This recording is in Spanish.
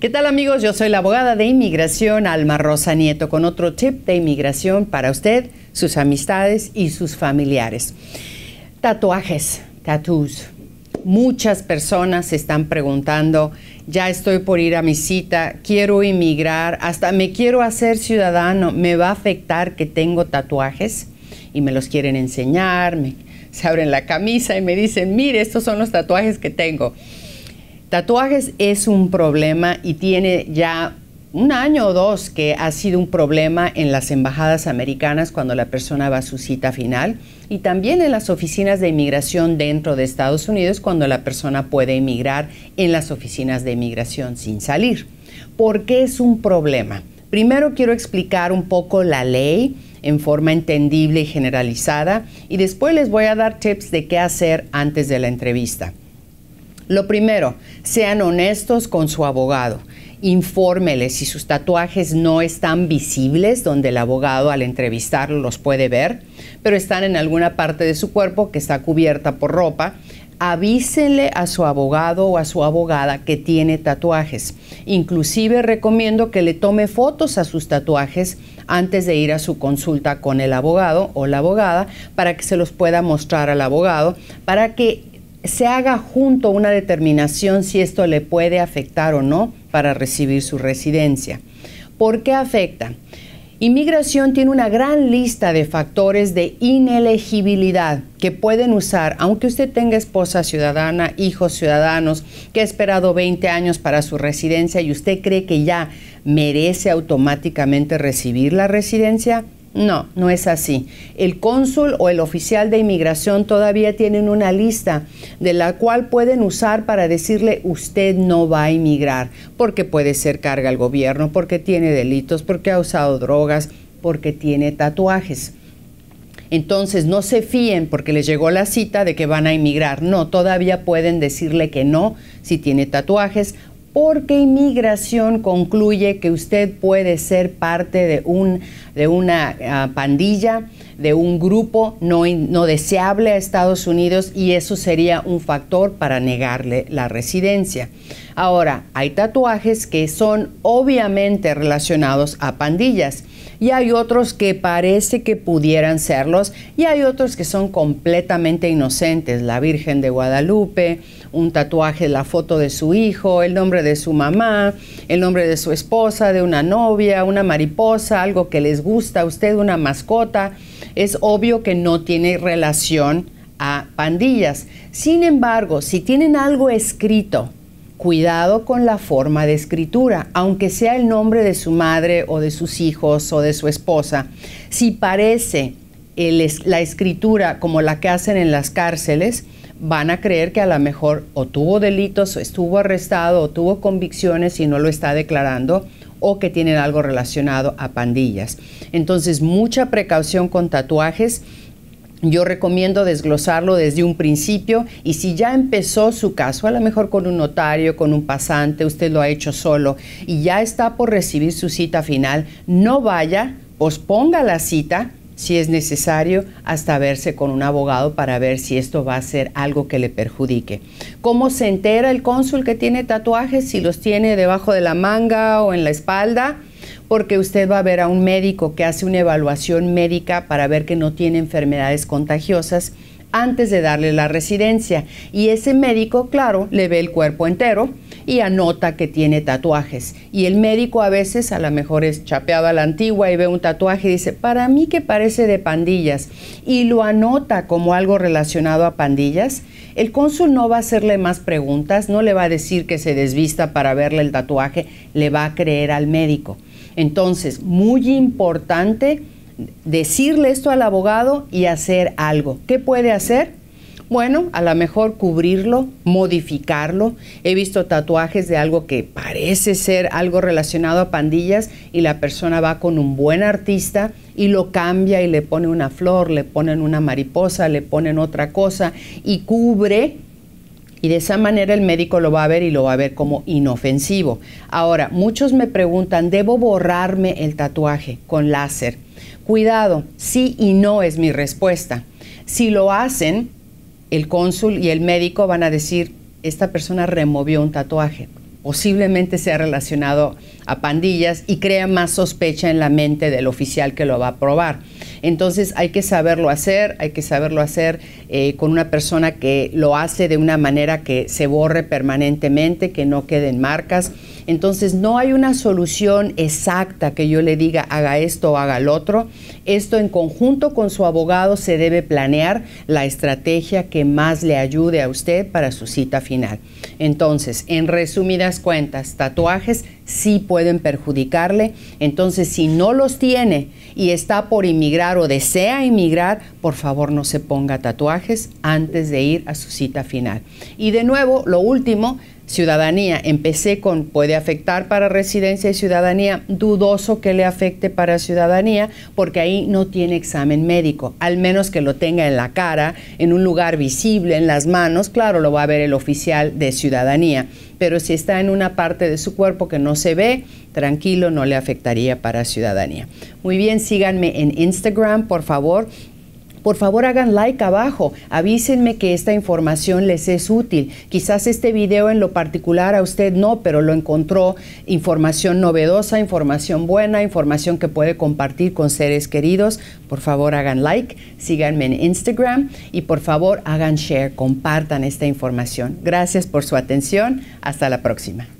¿Qué tal amigos? Yo soy la abogada de inmigración Alma Rosa Nieto con otro tip de inmigración para usted, sus amistades y sus familiares. Tatuajes, tattoos. Muchas personas se están preguntando, ya estoy por ir a mi cita, quiero inmigrar, hasta me quiero hacer ciudadano, ¿me va a afectar que tengo tatuajes? Y me los quieren enseñar, me, se abren la camisa y me dicen, mire, estos son los tatuajes que tengo. Tatuajes es un problema y tiene ya un año o dos que ha sido un problema en las embajadas americanas cuando la persona va a su cita final y también en las oficinas de inmigración dentro de Estados Unidos cuando la persona puede emigrar en las oficinas de inmigración sin salir. ¿Por qué es un problema? Primero quiero explicar un poco la ley en forma entendible y generalizada y después les voy a dar tips de qué hacer antes de la entrevista. Lo primero, sean honestos con su abogado. Infórmele si sus tatuajes no están visibles, donde el abogado al entrevistarlo los puede ver, pero están en alguna parte de su cuerpo que está cubierta por ropa. Avísenle a su abogado o a su abogada que tiene tatuajes. Inclusive recomiendo que le tome fotos a sus tatuajes antes de ir a su consulta con el abogado o la abogada para que se los pueda mostrar al abogado, para que se haga junto una determinación si esto le puede afectar o no para recibir su residencia. ¿Por qué afecta? Inmigración tiene una gran lista de factores de inelegibilidad que pueden usar, aunque usted tenga esposa ciudadana, hijos ciudadanos, que ha esperado 20 años para su residencia y usted cree que ya merece automáticamente recibir la residencia, no, no es así. El cónsul o el oficial de inmigración todavía tienen una lista de la cual pueden usar para decirle usted no va a inmigrar porque puede ser carga al gobierno, porque tiene delitos, porque ha usado drogas, porque tiene tatuajes. Entonces no se fíen porque les llegó la cita de que van a inmigrar. No, todavía pueden decirle que no si tiene tatuajes porque inmigración concluye que usted puede ser parte de, un, de una ah, pandilla, de un grupo no, no deseable a Estados Unidos y eso sería un factor para negarle la residencia. Ahora, hay tatuajes que son obviamente relacionados a pandillas y hay otros que parece que pudieran serlos y hay otros que son completamente inocentes, la Virgen de Guadalupe, un tatuaje, la foto de su hijo, el nombre de su mamá, el nombre de su esposa, de una novia, una mariposa, algo que les gusta a usted, una mascota, es obvio que no tiene relación a pandillas. Sin embargo, si tienen algo escrito, cuidado con la forma de escritura, aunque sea el nombre de su madre o de sus hijos o de su esposa. Si parece la escritura como la que hacen en las cárceles, van a creer que a lo mejor o tuvo delitos, o estuvo arrestado, o tuvo convicciones y no lo está declarando, o que tienen algo relacionado a pandillas. Entonces, mucha precaución con tatuajes yo recomiendo desglosarlo desde un principio y si ya empezó su caso, a lo mejor con un notario, con un pasante, usted lo ha hecho solo y ya está por recibir su cita final, no vaya, posponga la cita si es necesario, hasta verse con un abogado para ver si esto va a ser algo que le perjudique. ¿Cómo se entera el cónsul que tiene tatuajes? Si los tiene debajo de la manga o en la espalda, porque usted va a ver a un médico que hace una evaluación médica para ver que no tiene enfermedades contagiosas antes de darle la residencia. Y ese médico, claro, le ve el cuerpo entero y anota que tiene tatuajes. Y el médico a veces a lo mejor es chapeado a la antigua y ve un tatuaje y dice, para mí que parece de pandillas, y lo anota como algo relacionado a pandillas, el cónsul no va a hacerle más preguntas, no le va a decir que se desvista para verle el tatuaje, le va a creer al médico. Entonces, muy importante decirle esto al abogado y hacer algo. ¿Qué puede hacer? Bueno, a lo mejor cubrirlo, modificarlo. He visto tatuajes de algo que parece ser algo relacionado a pandillas y la persona va con un buen artista y lo cambia y le pone una flor, le ponen una mariposa, le ponen otra cosa y cubre y de esa manera el médico lo va a ver y lo va a ver como inofensivo. Ahora, muchos me preguntan, ¿debo borrarme el tatuaje con láser? Cuidado, sí y no es mi respuesta. Si lo hacen, el cónsul y el médico van a decir, esta persona removió un tatuaje, posiblemente sea relacionado a pandillas y crea más sospecha en la mente del oficial que lo va a probar. Entonces hay que saberlo hacer, hay que saberlo hacer eh, con una persona que lo hace de una manera que se borre permanentemente, que no queden marcas. Entonces no hay una solución exacta que yo le diga haga esto o haga lo otro. Esto en conjunto con su abogado se debe planear la estrategia que más le ayude a usted para su cita final. Entonces, en resumidas cuentas, tatuajes sí pueden perjudicarle. Entonces, si no los tiene y está por inmigrar o desea emigrar por favor no se ponga tatuajes antes de ir a su cita final. Y de nuevo, lo último, ciudadanía. Empecé con puede afectar para residencia y ciudadanía, dudoso que le afecte para ciudadanía, porque ahí no tiene examen médico, al menos que lo tenga en la cara, en un lugar visible, en las manos, claro, lo va a ver el oficial de ciudadanía, pero si está en una parte de su cuerpo que no se ve, tranquilo, no le afectaría para ciudadanía. Muy bien, síganme en Instagram, por favor, por favor hagan like abajo, avísenme que esta información les es útil. Quizás este video en lo particular a usted no, pero lo encontró información novedosa, información buena, información que puede compartir con seres queridos. Por favor hagan like, síganme en Instagram y por favor hagan share, compartan esta información. Gracias por su atención, hasta la próxima.